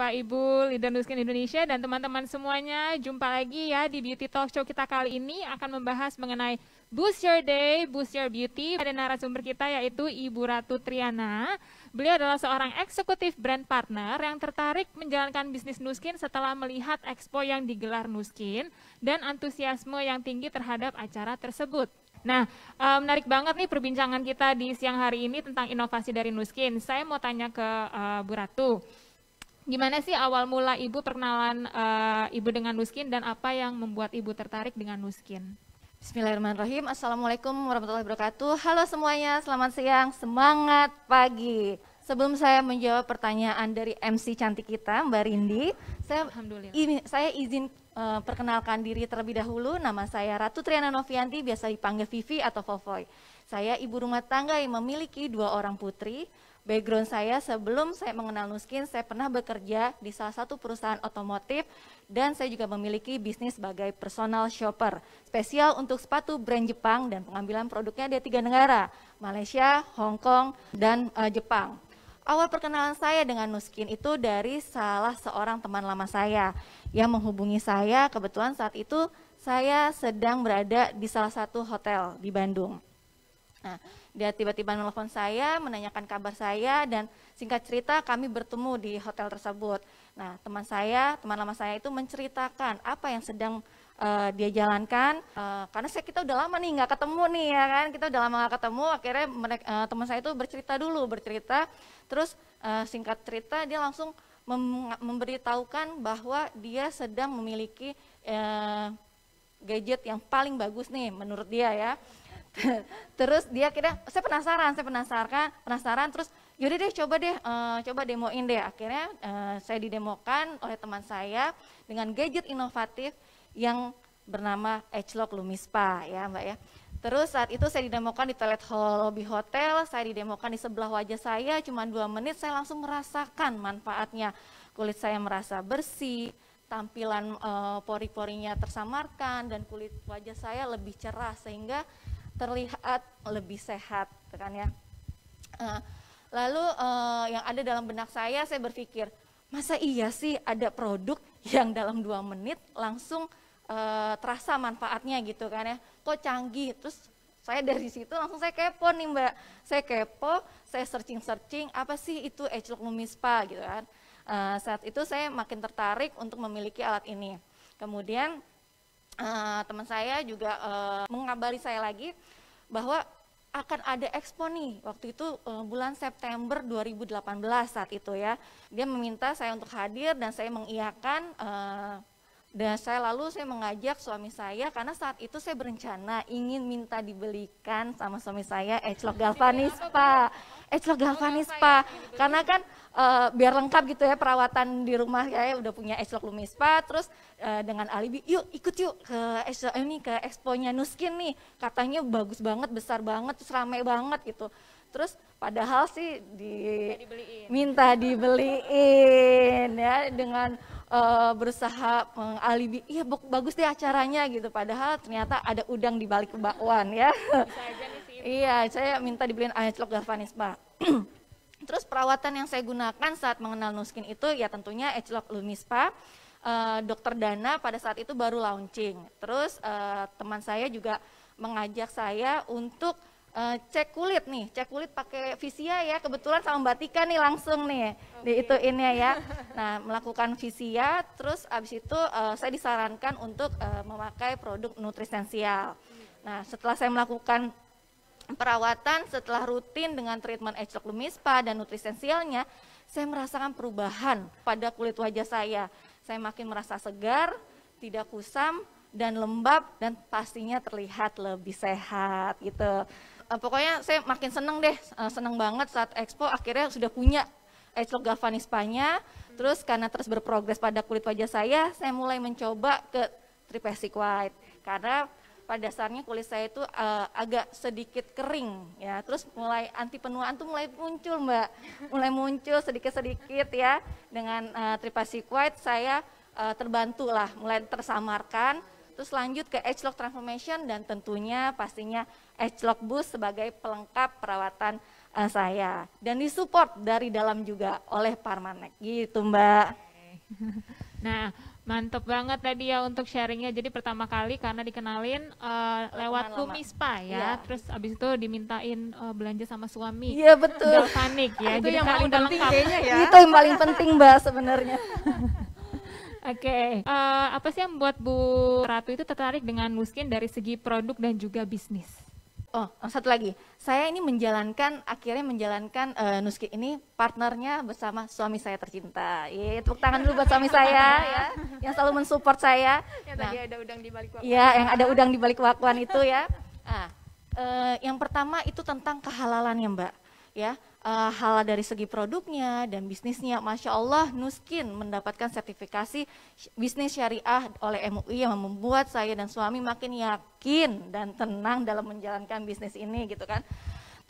Bapak Ibu Leader Nuskin Indonesia dan teman-teman semuanya. Jumpa lagi ya di Beauty Talk Show kita kali ini akan membahas mengenai Boost Your Day, Boost Your Beauty. Ada narasumber kita yaitu Ibu Ratu Triana. Beliau adalah seorang eksekutif brand partner yang tertarik menjalankan bisnis Nuskin setelah melihat expo yang digelar Nuskin dan antusiasme yang tinggi terhadap acara tersebut. Nah, eh, menarik banget nih perbincangan kita di siang hari ini tentang inovasi dari Nuskin. Saya mau tanya ke uh, Bu Ratu gimana sih awal mula ibu perkenalan uh, ibu dengan Nuskin dan apa yang membuat ibu tertarik dengan Nuskin? Bismillahirrahmanirrahim. Assalamualaikum warahmatullahi wabarakatuh. Halo semuanya, selamat siang, semangat pagi. Sebelum saya menjawab pertanyaan dari MC cantik kita, Mbak Rindi, saya, ini, saya izin uh, perkenalkan diri terlebih dahulu. Nama saya Ratu Triana Novianti, biasa dipanggil Vivi atau Fofoy. Saya ibu rumah tangga yang memiliki dua orang putri. Background saya sebelum saya mengenal Nuskin, saya pernah bekerja di salah satu perusahaan otomotif dan saya juga memiliki bisnis sebagai personal shopper, spesial untuk sepatu brand Jepang dan pengambilan produknya dari tiga negara, Malaysia, Hong Kong, dan uh, Jepang. Awal perkenalan saya dengan Nuskin itu dari salah seorang teman lama saya yang menghubungi saya kebetulan saat itu saya sedang berada di salah satu hotel di Bandung. Nah, dia tiba-tiba menelpon saya, menanyakan kabar saya, dan singkat cerita kami bertemu di hotel tersebut. Nah, teman saya, teman lama saya itu menceritakan apa yang sedang uh, dia jalankan, uh, karena saya kita udah lama nih nggak ketemu nih ya kan, kita udah lama nggak ketemu, akhirnya uh, teman saya itu bercerita dulu, bercerita, terus uh, singkat cerita dia langsung mem memberitahukan bahwa dia sedang memiliki uh, gadget yang paling bagus nih menurut dia ya terus dia kira saya penasaran saya penasaran penasaran terus yaudah deh coba deh uh, coba demoin deh akhirnya uh, saya didemokan oleh teman saya dengan gadget inovatif yang bernama Edgelock Lumispa ya mbak ya terus saat itu saya didemokan di toilet hall lobby hotel saya didemokan di sebelah wajah saya cuma dua menit saya langsung merasakan manfaatnya kulit saya merasa bersih tampilan uh, pori-porinya tersamarkan dan kulit wajah saya lebih cerah sehingga terlihat lebih sehat, gitu kan ya. Eh, lalu eh, yang ada dalam benak saya, saya berpikir, masa iya sih ada produk yang dalam dua menit langsung eh, terasa manfaatnya gitu kan ya, kok canggih, terus saya dari situ langsung saya kepo nih mbak, saya kepo, saya searching-searching apa sih itu Eclok Lumispa gitu kan. saat itu saya makin tertarik untuk memiliki alat ini. Kemudian uh, teman saya juga uh, mengabari saya lagi bahwa akan ada expo nih waktu itu uh, bulan September 2018 saat itu ya dia meminta saya untuk hadir dan saya mengiyakan uh, dan saya lalu saya mengajak suami saya karena saat itu saya berencana ingin minta dibelikan sama suami saya Eclok Galvanis Pak eh celok galvanis pak gitu gitu. karena kan uh, biar lengkap gitu ya perawatan di rumah ya, ya udah punya Eslok Lumispa terus uh, dengan alibi yuk ikut yuk ke eh, ini ke eksponya Nuskin nih katanya bagus banget besar banget terus rame banget gitu terus padahal sih di minta dibeliin ya dengan uh, berusaha mengalibi iya bagus deh acaranya gitu padahal ternyata ada udang di balik bakwan ya Iya. iya, saya minta dibeliin ahlok galvanis, Pak. Terus perawatan yang saya gunakan saat mengenal Nuskin itu ya tentunya Eclok Lumispa. Uh, eh, dokter Dana pada saat itu baru launching. Terus uh, teman saya juga mengajak saya untuk uh, cek kulit nih, cek kulit pakai visia ya. Kebetulan sama Mbak Tika nih langsung nih okay. di itu ini ya. Nah, melakukan visia terus abis itu uh, saya disarankan untuk uh, memakai produk nutrisensial. Nah, setelah saya melakukan perawatan setelah rutin dengan treatment ecok lumispa dan nutrisensialnya, saya merasakan perubahan pada kulit wajah saya. Saya makin merasa segar, tidak kusam, dan lembab, dan pastinya terlihat lebih sehat gitu. Eh, pokoknya saya makin seneng deh, eh, seneng banget saat expo akhirnya sudah punya eclog galvanispanya. Terus karena terus berprogres pada kulit wajah saya, saya mulai mencoba ke tripesic white. Karena pada dasarnya kulit saya itu uh, agak sedikit kering ya. Terus mulai anti penuaan tuh mulai muncul Mbak, mulai muncul sedikit-sedikit ya. Dengan uh, tripasi white saya uh, terbantu lah, mulai tersamarkan. Terus lanjut ke edge lock transformation dan tentunya pastinya edge lock boost sebagai pelengkap perawatan uh, saya dan disupport dari dalam juga oleh Parmanek gitu Mbak. Nah, Mantep banget tadi ya untuk sharingnya. Jadi pertama kali karena dikenalin uh, lewat Lumi Spa ya. ya, terus abis itu dimintain uh, belanja sama suami. Iya betul. Gak panik ya. itu Jadi yang paling penting kayaknya ya. Itu yang paling penting mbak sebenarnya. Oke, okay. uh, eh, apa sih yang membuat Bu Ratu itu tertarik dengan Muskin dari segi produk dan juga bisnis? Oh, satu lagi. Saya ini menjalankan, akhirnya menjalankan uh, Nuski ini partnernya bersama suami saya tercinta. Iya, tepuk tangan dulu buat suami saya iya. ya, yang selalu mensupport saya. Ya, nah, tadi ada udang di balik wakuan. Iya, yang ada udang di balik wakwan itu ya. Nah, uh, yang pertama itu tentang kehalalan ya Mbak. Ya, uh, halal dari segi produknya dan bisnisnya. Masya Allah, Nuskin mendapatkan sertifikasi bisnis syariah oleh MUI yang membuat saya dan suami makin yakin dan tenang dalam menjalankan bisnis ini gitu kan.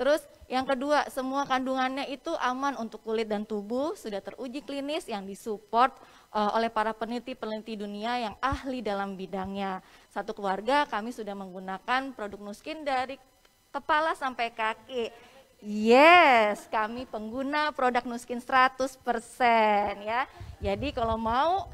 Terus yang kedua, semua kandungannya itu aman untuk kulit dan tubuh, sudah teruji klinis yang disupport uh, oleh para peneliti-peneliti dunia yang ahli dalam bidangnya. Satu keluarga kami sudah menggunakan produk Nuskin dari kepala sampai kaki Yes, kami pengguna produk Nuskin 100% ya. Jadi kalau mau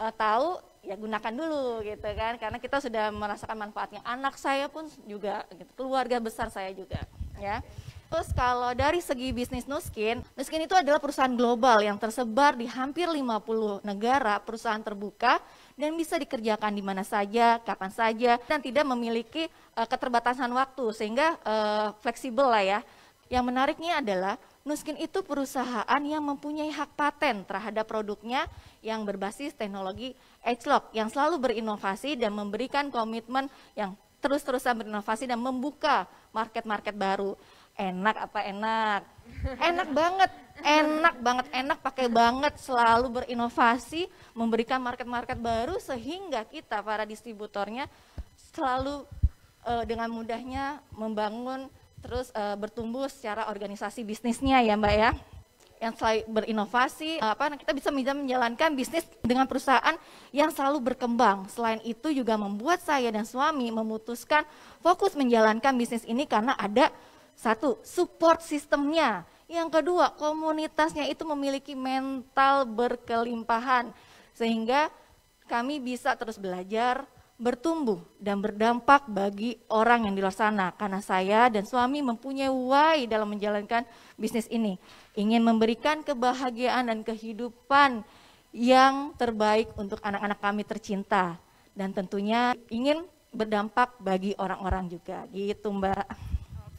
uh, tahu ya gunakan dulu gitu kan karena kita sudah merasakan manfaatnya. Anak saya pun juga gitu, keluarga besar saya juga ya. Terus kalau dari segi bisnis Nuskin, Nuskin itu adalah perusahaan global yang tersebar di hampir 50 negara, perusahaan terbuka dan bisa dikerjakan di mana saja, kapan saja dan tidak memiliki uh, keterbatasan waktu sehingga uh, fleksibel lah ya yang menariknya adalah Nuskin itu perusahaan yang mempunyai hak paten terhadap produknya yang berbasis teknologi lock yang selalu berinovasi dan memberikan komitmen yang terus-terusan berinovasi dan membuka market-market baru. Enak apa enak? Enak banget, enak banget, enak pakai banget selalu berinovasi, memberikan market-market baru sehingga kita para distributornya selalu eh, dengan mudahnya membangun terus uh, bertumbuh secara organisasi bisnisnya ya Mbak ya yang selalu berinovasi eh, apa kita bisa menjalankan bisnis dengan perusahaan yang selalu berkembang. Selain itu juga membuat saya dan suami memutuskan fokus menjalankan bisnis ini karena ada satu support sistemnya. Yang kedua, komunitasnya itu memiliki mental berkelimpahan sehingga kami bisa terus belajar, bertumbuh dan berdampak bagi orang yang di luar sana karena saya dan suami mempunyai why dalam menjalankan bisnis ini ingin memberikan kebahagiaan dan kehidupan yang terbaik untuk anak-anak kami tercinta dan tentunya ingin berdampak bagi orang-orang juga gitu Mbak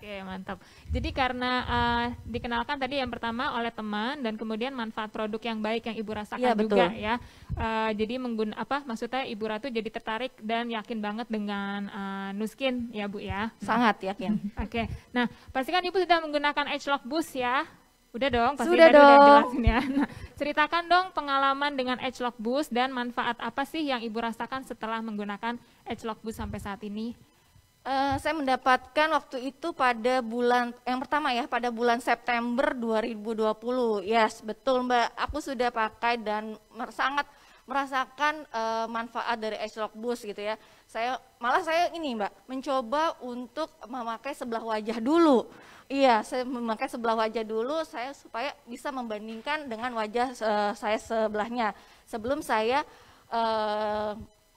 Oke, mantap. Jadi karena uh, dikenalkan tadi yang pertama oleh teman dan kemudian manfaat produk yang baik yang Ibu rasakan iya, ya, betul. juga ya. Uh, jadi menggun apa maksudnya Ibu Ratu jadi tertarik dan yakin banget dengan uh, Nuskin ya, Bu ya. Nah. Sangat yakin. Oke. Okay. Nah, pastikan Ibu sudah menggunakan Edge Lock Boost ya. Udah dong, pasti sudah dong. jelasin ya. Nah, ceritakan dong pengalaman dengan Edge Lock Boost dan manfaat apa sih yang Ibu rasakan setelah menggunakan Edge Lock Boost sampai saat ini? Uh, saya mendapatkan waktu itu pada bulan yang pertama ya pada bulan September 2020. Yes, betul Mbak. Aku sudah pakai dan sangat merasakan uh, manfaat dari Ashlock Boost gitu ya. Saya malah saya ini Mbak mencoba untuk memakai sebelah wajah dulu. Iya, saya memakai sebelah wajah dulu saya supaya bisa membandingkan dengan wajah uh, saya sebelahnya sebelum saya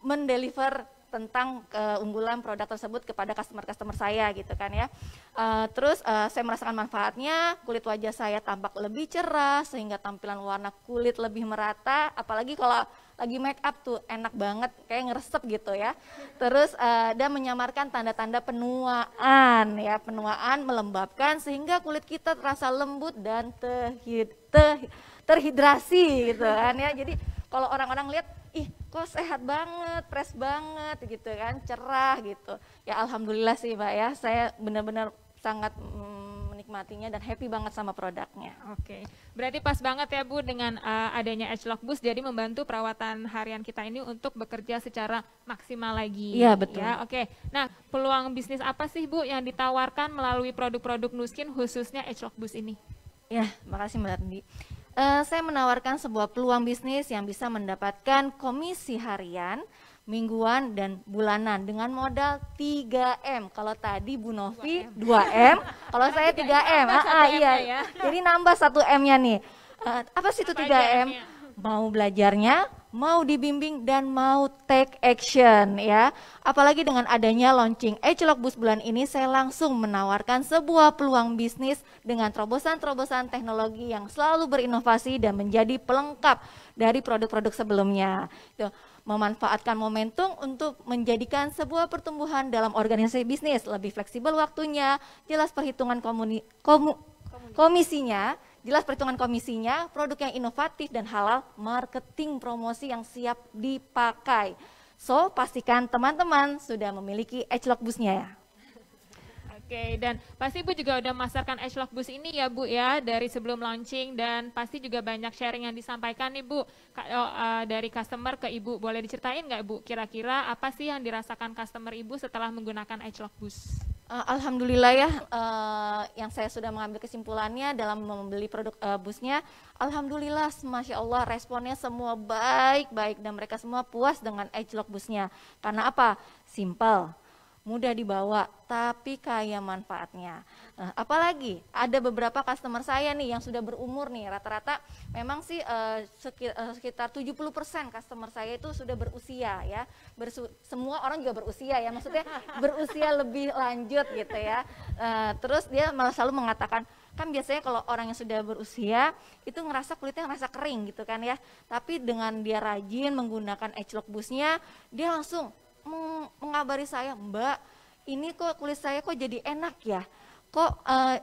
mendeliver tentang keunggulan eh, produk tersebut kepada customer-customer saya gitu kan ya. Uh, terus uh, saya merasakan manfaatnya, kulit wajah saya tampak lebih cerah sehingga tampilan warna kulit lebih merata, apalagi kalau lagi make up tuh enak banget kayak ngeresep gitu ya. Terus uh, dan menyamarkan tanda-tanda penuaan ya, penuaan melembabkan sehingga kulit kita terasa lembut dan terhid, ter, terhidrasi gitu kan ya. Jadi kalau orang-orang lihat ih kok sehat banget, fresh banget gitu kan, cerah gitu. Ya alhamdulillah sih Mbak ya, saya benar-benar sangat mm, menikmatinya dan happy banget sama produknya. Oke, berarti pas banget ya Bu dengan uh, adanya Lock Boost jadi membantu perawatan harian kita ini untuk bekerja secara maksimal lagi. Iya betul. Ya, oke. Nah peluang bisnis apa sih Bu yang ditawarkan melalui produk-produk Nuskin khususnya Edge Lock Boost ini? Ya, makasih Mbak Rendi uh, saya menawarkan sebuah peluang bisnis yang bisa mendapatkan komisi harian, mingguan, dan bulanan dengan modal 3M. Kalau tadi Bu Novi 2M, 2M. kalau saya 3M. Ya. Ah, ah, iya. Ya. Jadi nambah 1M-nya nih. Uh, apa sih itu 3M? Mau belajarnya, mau dibimbing dan mau take action ya. Apalagi dengan adanya launching Ecilok Bus bulan ini saya langsung menawarkan sebuah peluang bisnis dengan terobosan-terobosan teknologi yang selalu berinovasi dan menjadi pelengkap dari produk-produk sebelumnya. Tuh, memanfaatkan momentum untuk menjadikan sebuah pertumbuhan dalam organisasi bisnis lebih fleksibel waktunya, jelas perhitungan komuni, komu, komisinya jelas perhitungan komisinya, produk yang inovatif dan halal, marketing promosi yang siap dipakai. So, pastikan teman-teman sudah memiliki EdgeLock busnya ya. Oke, dan pasti Ibu juga udah masarkan lock Bus ini ya Bu ya, dari sebelum launching dan pasti juga banyak sharing yang disampaikan nih Bu eh, eh, dari customer ke Ibu. Boleh diceritain nggak Bu kira-kira apa sih yang dirasakan customer Ibu setelah menggunakan lock Bus? Uh, Alhamdulillah ya, uh, yang saya sudah mengambil kesimpulannya dalam membeli produk uh, busnya, Alhamdulillah, Masya Allah responnya semua baik-baik dan mereka semua puas dengan lock busnya. Karena apa? Simple, mudah dibawa, tapi kaya manfaatnya. Nah, apalagi ada beberapa customer saya nih yang sudah berumur nih, rata-rata memang sih eh, eh sekitar 70% customer saya itu sudah berusia ya. Bersu semua orang juga berusia ya, maksudnya berusia lebih lanjut gitu ya. Eh, terus dia malah selalu mengatakan, kan biasanya kalau orang yang sudah berusia itu ngerasa kulitnya ngerasa kering gitu kan ya. Tapi dengan dia rajin menggunakan edge lock busnya, dia langsung mengabari saya, Mbak, ini kok kulit saya kok jadi enak ya, kok eh,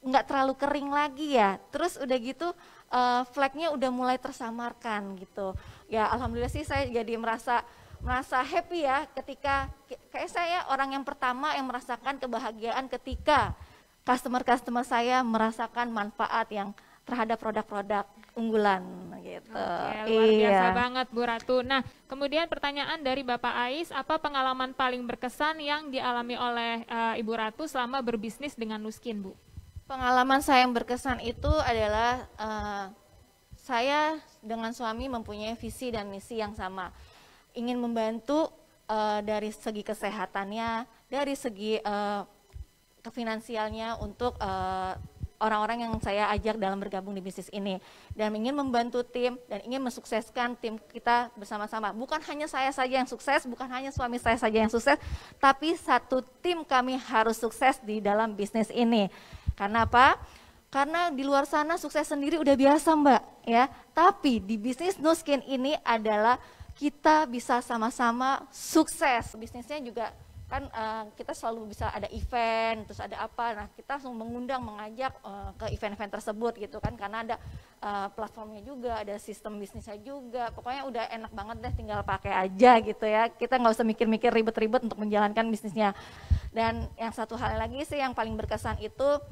nggak uh, terlalu kering lagi ya. Terus udah gitu uh, eh, flagnya udah mulai tersamarkan gitu. Ya alhamdulillah sih saya jadi merasa merasa happy ya ketika kayak saya orang yang pertama yang merasakan kebahagiaan ketika customer-customer saya merasakan manfaat yang terhadap produk-produk unggulan gitu. Oke, luar iya. biasa banget Bu Ratu. Nah, kemudian pertanyaan dari Bapak Ais, apa pengalaman paling berkesan yang dialami oleh uh, Ibu Ratu selama berbisnis dengan Nuskin, Bu? Pengalaman saya yang berkesan itu adalah uh, saya dengan suami mempunyai visi dan misi yang sama. Ingin membantu uh, dari segi kesehatannya, dari segi uh, kefinansialnya untuk uh, orang-orang yang saya ajak dalam bergabung di bisnis ini dan ingin membantu tim dan ingin mensukseskan tim kita bersama-sama. Bukan hanya saya saja yang sukses, bukan hanya suami saya saja yang sukses, tapi satu tim kami harus sukses di dalam bisnis ini. Karena apa? Karena di luar sana sukses sendiri udah biasa, Mbak, ya. Tapi di bisnis No Skin ini adalah kita bisa sama-sama sukses. Bisnisnya juga kan uh, kita selalu bisa ada event terus ada apa nah kita langsung mengundang mengajak uh, ke event-event tersebut gitu kan karena ada uh, platformnya juga ada sistem bisnisnya juga pokoknya udah enak banget deh tinggal pakai aja gitu ya kita nggak usah mikir-mikir ribet-ribet untuk menjalankan bisnisnya dan yang satu hal lagi sih yang paling berkesan itu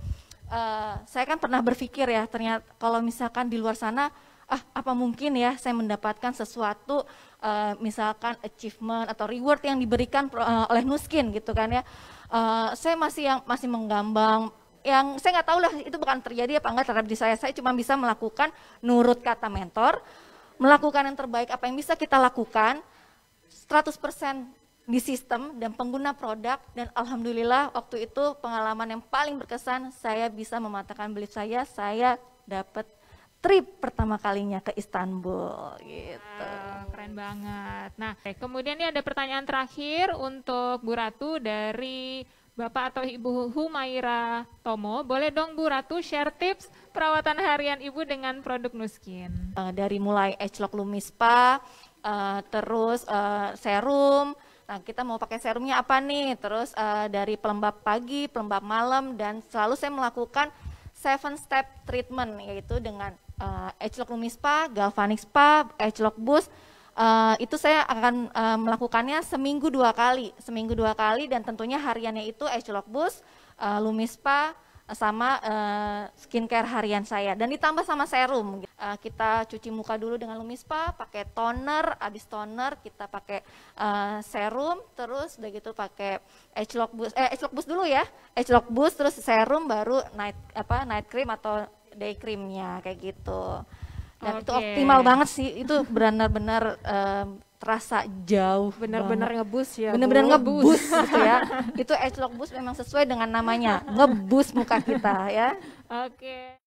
uh, saya kan pernah berpikir ya ternyata kalau misalkan di luar sana ah apa mungkin ya saya mendapatkan sesuatu uh, misalkan achievement atau reward yang diberikan uh, oleh Nuskin gitu kan ya. Uh, saya masih yang masih menggambang yang saya nggak tahu lah itu bukan terjadi apa enggak terhadap di saya. Saya cuma bisa melakukan nurut kata mentor, melakukan yang terbaik apa yang bisa kita lakukan 100% di sistem dan pengguna produk dan alhamdulillah waktu itu pengalaman yang paling berkesan saya bisa mematahkan belief saya, saya dapat trip pertama kalinya ke Istanbul gitu. Wow, keren banget. Nah, kemudian ini ada pertanyaan terakhir untuk Bu Ratu dari Bapak atau Ibu Humaira Tomo. Boleh dong Bu Ratu share tips perawatan harian Ibu dengan produk Nuskin? Eh, dari mulai Age Lock Spa, uh, terus uh, serum, Nah, kita mau pakai serumnya apa nih? Terus uh, dari pelembab pagi, pelembab malam, dan selalu saya melakukan seven step treatment, yaitu dengan uh, H-Lock Lumi Spa, Galvanic Spa, H-Lock Boost, uh, itu saya akan uh, melakukannya seminggu dua kali, seminggu dua kali dan tentunya hariannya itu H-Lock Boost, uh, Lumi Spa, sama uh, skincare harian saya dan ditambah sama serum uh, kita cuci muka dulu dengan Lumispa, pakai toner abis toner kita pakai uh, serum terus udah gitu pakai edge lock boost eh edge lock boost dulu ya edge lock boost terus serum baru night apa night cream atau day creamnya kayak gitu dan okay. itu optimal banget sih itu benar-benar um, terasa jauh benar-benar ngebus ya benar-benar ngebus gitu ya itu edge lock boost memang sesuai dengan namanya ngebus muka kita ya oke okay.